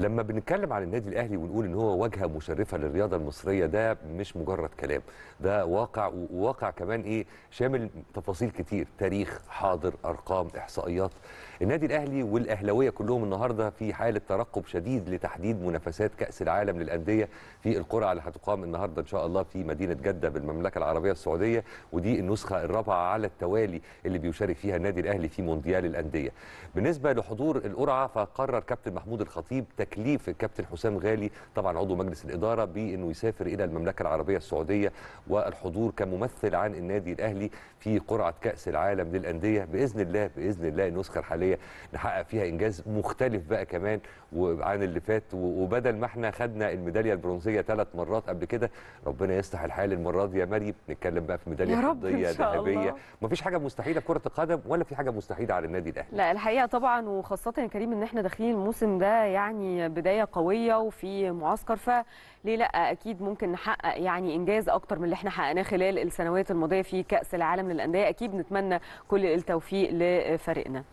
لما بنتكلم عن النادي الاهلي ونقول ان هو واجهه مشرفه للرياضه المصريه ده مش مجرد كلام ده واقع وواقع كمان ايه شامل تفاصيل كتير تاريخ حاضر ارقام احصائيات النادي الاهلي والاهلاويه كلهم النهارده في حاله ترقب شديد لتحديد منافسات كاس العالم للانديه في القرعه اللي هتقام النهارده ان شاء الله في مدينه جده بالمملكه العربيه السعوديه ودي النسخه الرابعه على التوالي اللي بيشارك فيها النادي الاهلي في مونديال الانديه بالنسبه لحضور القرعه فقرر كابتن محمود الخطيب تكليف الكابتن حسام غالي طبعا عضو مجلس الاداره بانه يسافر الى المملكه العربيه السعوديه والحضور كممثل عن النادي الاهلي في قرعه كاس العالم للانديه باذن الله باذن الله النسخه الحاليه نحقق فيها انجاز مختلف بقى كمان عن اللي فات وبدل ما احنا خدنا الميداليه البرونزيه ثلاث مرات قبل كده ربنا يصلح الحال المره دي يا مريم نتكلم بقى في ميداليه فضيه ذهبيه مفيش حاجه مستحيله في كره القدم ولا في حاجه مستحيله على النادي الاهلي لا الحقيقه طبعا وخاصه يا كريم ان احنا داخلين الموسم ده يعني بدايه قويه وفي معسكر فليه لا اكيد ممكن نحقق يعني انجاز اكتر من اللي احنا حققناه خلال السنوات الماضيه في كاس العالم للانديه اكيد نتمنى كل التوفيق لفريقنا